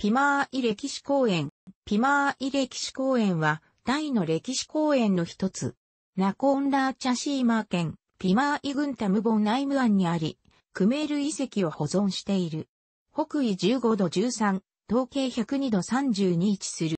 ピマーイ歴史公園。ピマーイ歴史公園は、大の歴史公園の一つ。ナコンラーチャシーマー県、ピマーイ軍タムボンナイムにあり、クメール遺跡を保存している。北緯15度13、統計102度32位置する。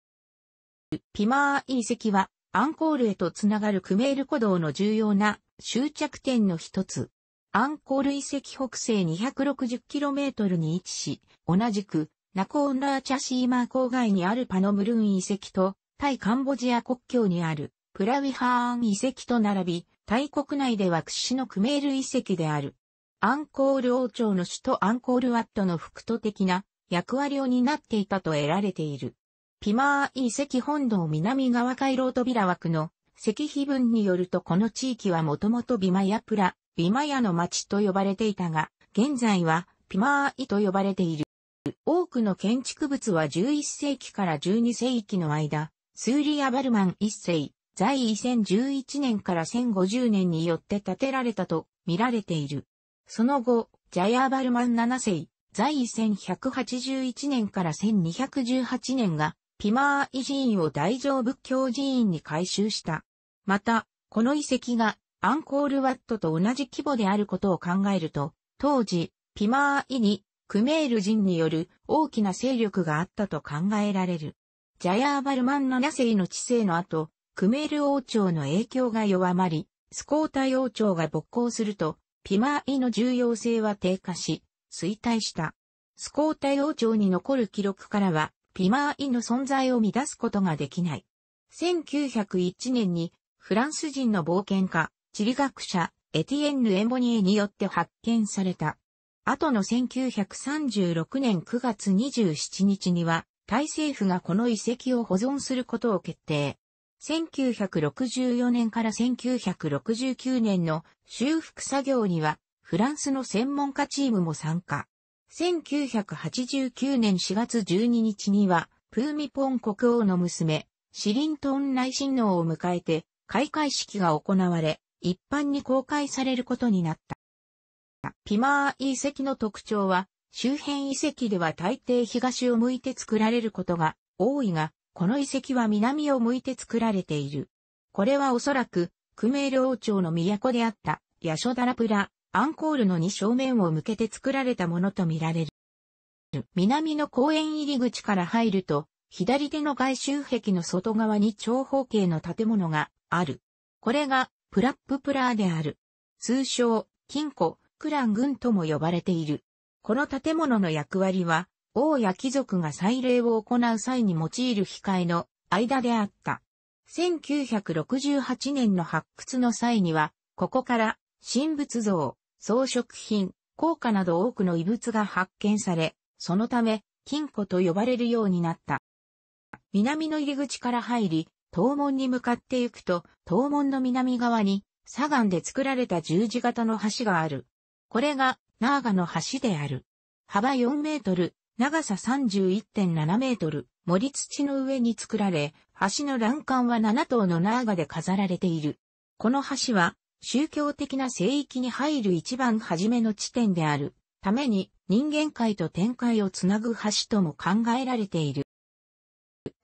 ピマー遺跡は、アンコールへとつながるクメール古道の重要な終着点の一つ。アンコール遺跡北西 260km に位置し、同じくナコーンラーチャシーマー郊外にあるパノムルン遺跡と、タイ・カンボジア国境にあるプラウィハーン遺跡と並び、タイ国内では屈指のクメール遺跡である。アンコール王朝の首都アンコールワットの副都的な役割を担っていたと得られている。ピマー遺跡本堂南側回廊扉枠の石碑文によるとこの地域はもともとビマヤプラ、ビマヤの町と呼ばれていたが、現在はピマーイと呼ばれている。多くの建築物は11世紀から12世紀の間、スーリア・バルマン一世、在位1011年から1050年によって建てられたと見られている。その後、ジャヤー・バルマン7世、在位1181年から1218年が、ピマーイ寺院を大乗仏教寺院に改修した。また、この遺跡がアンコールワットと同じ規模であることを考えると、当時、ピマーイにクメール人による大きな勢力があったと考えられる。ジャヤーバルマンセイの治世の後、クメール王朝の影響が弱まり、スコータ王朝が勃興すると、ピマーイの重要性は低下し、衰退した。スコータ王朝に残る記録からは、ピマーイの存在を乱すことができない。1901年に、フランス人の冒険家、地理学者、エティエンヌ・エンボニエによって発見された。後の1936年9月27日には、タイ政府がこの遺跡を保存することを決定。1964年から1969年の修復作業には、フランスの専門家チームも参加。1989年4月12日には、プーミポン国王の娘、シリントン内親王を迎えて、開会式が行われ、一般に公開されることになった。ピマー遺跡の特徴は、周辺遺跡では大抵東を向いて作られることが多いが、この遺跡は南を向いて作られている。これはおそらく、クメール王朝の都であった、ヤショダラプラ、アンコールの2正面を向けて作られたものとみられる。南の公園入り口から入ると、左手の外周壁の外側に長方形の建物がある。これが、プラッププラーである。通称、金庫、クラン軍とも呼ばれている。この建物の役割は、王や貴族が祭礼を行う際に用いる控えの間であった。1968年の発掘の際には、ここから神仏像、装飾品、硬貨など多くの遺物が発見され、そのため、金庫と呼ばれるようになった。南の入り口から入り、東門に向かって行くと、東門の南側に、左岸で作られた十字型の橋がある。これがナーガの橋である。幅4メートル、長さ31.7メートル、森土の上に作られ、橋の欄干は7頭のナーガで飾られている。この橋は、宗教的な聖域に入る一番初めの地点であるために、人間界と天界をつなぐ橋とも考えられている。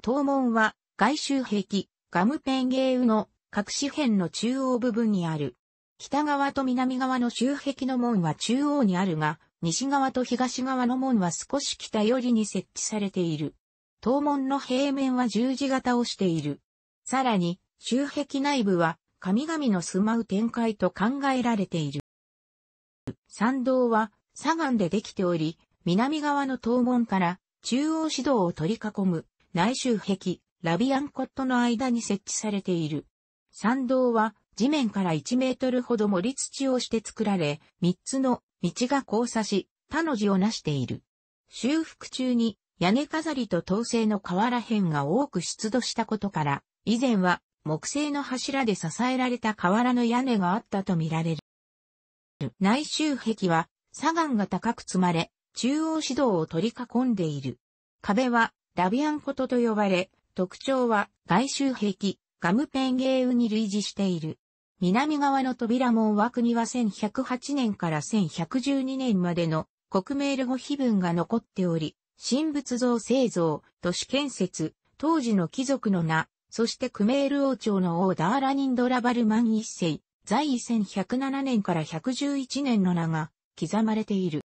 東門は、外周壁、ガムペンゲーウの各紙片の中央部分にある北側と南側の周壁の門は中央にあるが、西側と東側の門は少し北寄りに設置されている。東門の平面は十字型をしている。さらに、周壁内部は、神々の住まう展開と考えられている。参道は、左岸でできており、南側の東門から、中央指導を取り囲む、内周壁、ラビアンコットの間に設置されている。参道は、地面から1メートルほど盛り土をして作られ、3つの道が交差し、他の字を成している。修復中に屋根飾りと統制の瓦片が多く出土したことから、以前は木製の柱で支えられた瓦の屋根があったとみられる。内周壁は砂岩が高く積まれ、中央指導を取り囲んでいる。壁はラビアンコトと呼ばれ、特徴は外周壁、ガムペンゲーウに類似している。南側の扉門は国は1108年から1112年までの国名ル語碑文が残っており、神仏像製造、都市建設、当時の貴族の名、そしてクメール王朝の王ダーラニンドラバルマン一世、在位1107年から111年の名が刻まれている。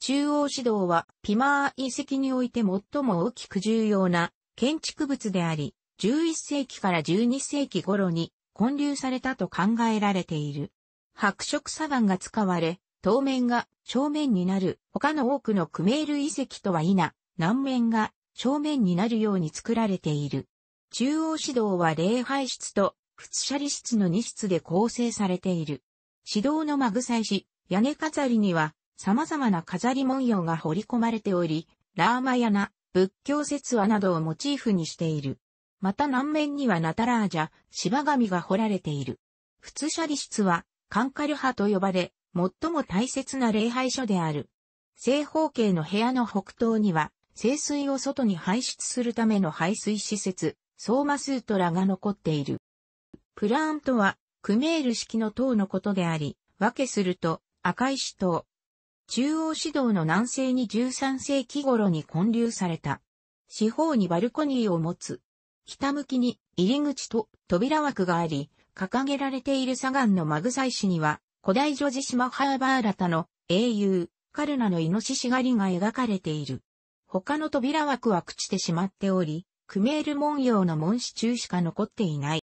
中央指導はピマー遺跡において最も大きく重要な建築物であり、11世紀から12世紀頃に混流されたと考えられている。白色砂岩が使われ、当面が正面になる他の多くのクメール遺跡とは否、南面が正面になるように作られている。中央指導は礼拝室と仏舎利室の2室で構成されている。指導のマ具サイし、屋根飾りには様々な飾り文様が彫り込まれており、ラーマヤナ、仏教説話などをモチーフにしている。また南面にはナタラージャ、芝神が彫られている。普通舎利室は、カンカル派と呼ばれ、最も大切な礼拝所である。正方形の部屋の北東には、清水を外に排出するための排水施設、ソーマスートラが残っている。プラーンとは、クメール式の塔のことであり、分けすると、赤石塔。中央指導の南西に13世紀頃に建立された。四方にバルコニーを持つ。北向きに入り口と扉枠があり、掲げられている砂岩のマグサイシには、古代女児島ハーバーラタの英雄、カルナのイノシシ狩りが描かれている。他の扉枠は朽ちてしまっており、クメール文様の門支中しか残っていない。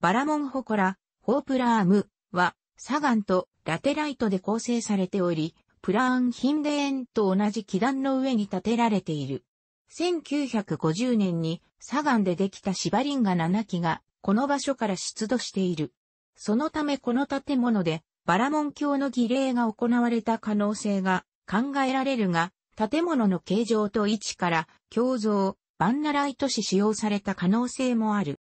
バラモンホコラ、ホープラームは、砂岩とラテライトで構成されており、プラーンヒンデーンと同じ基壇の上に建てられている。1950年に砂岩でできたシバリンガ7基がこの場所から出土している。そのためこの建物でバラモン教の儀礼が行われた可能性が考えられるが、建物の形状と位置から胸像、バンナライト市使用された可能性もある。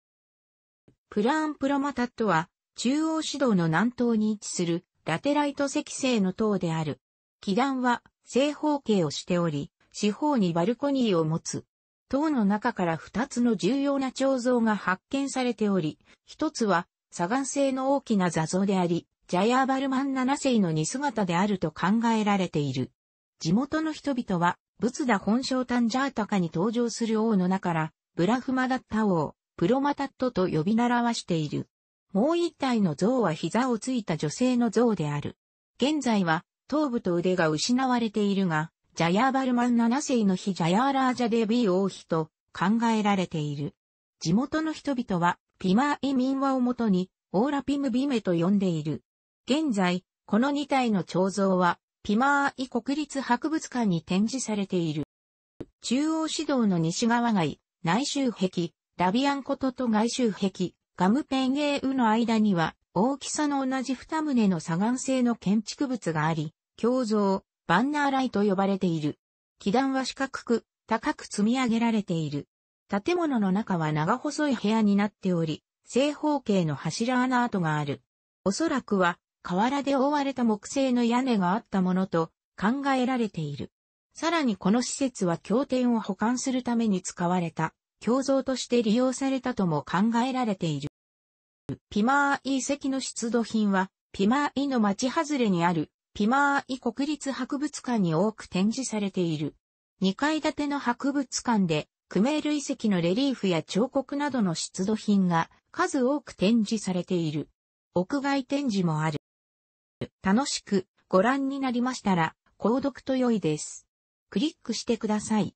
プラーンプロマタットは中央指導の南東に位置するラテライト石製の塔である。基壇は正方形をしており、四方にバルコニーを持つ。塔の中から二つの重要な彫像が発見されており、一つは、砂岩製の大きな座像であり、ジャヤーバルマン七世の似姿であると考えられている。地元の人々は、仏陀本性タンジャータカに登場する王の中から、ブラフマダッタ王、プロマタットと呼び習わしている。もう一体の像は膝をついた女性の像である。現在は、頭部と腕が失われているが、ジャヤーバルマン7世の日ジャヤーラージャデビー王妃と考えられている。地元の人々は、ピマーイ民話をもとに、オーラピムビメと呼んでいる。現在、この2体の彫像は、ピマーイ国立博物館に展示されている。中央市道の西側街、内周壁、ラビアンコトと外周壁、ガムペンゲーウの間には、大きさの同じ二棟の砂岩製の建築物があり、胸像、バンナーライと呼ばれている。基段は四角く、高く積み上げられている。建物の中は長細い部屋になっており、正方形の柱穴跡がある。おそらくは、瓦で覆われた木製の屋根があったものと考えられている。さらにこの施設は経典を保管するために使われた、胸像として利用されたとも考えられている。ピマー遺跡の出土品は、ピマーイの町外れにあるピマーイ国立博物館に多く展示されている。2階建ての博物館で、クメール遺跡のレリーフや彫刻などの出土品が数多く展示されている。屋外展示もある。楽しくご覧になりましたら、購読と良いです。クリックしてください。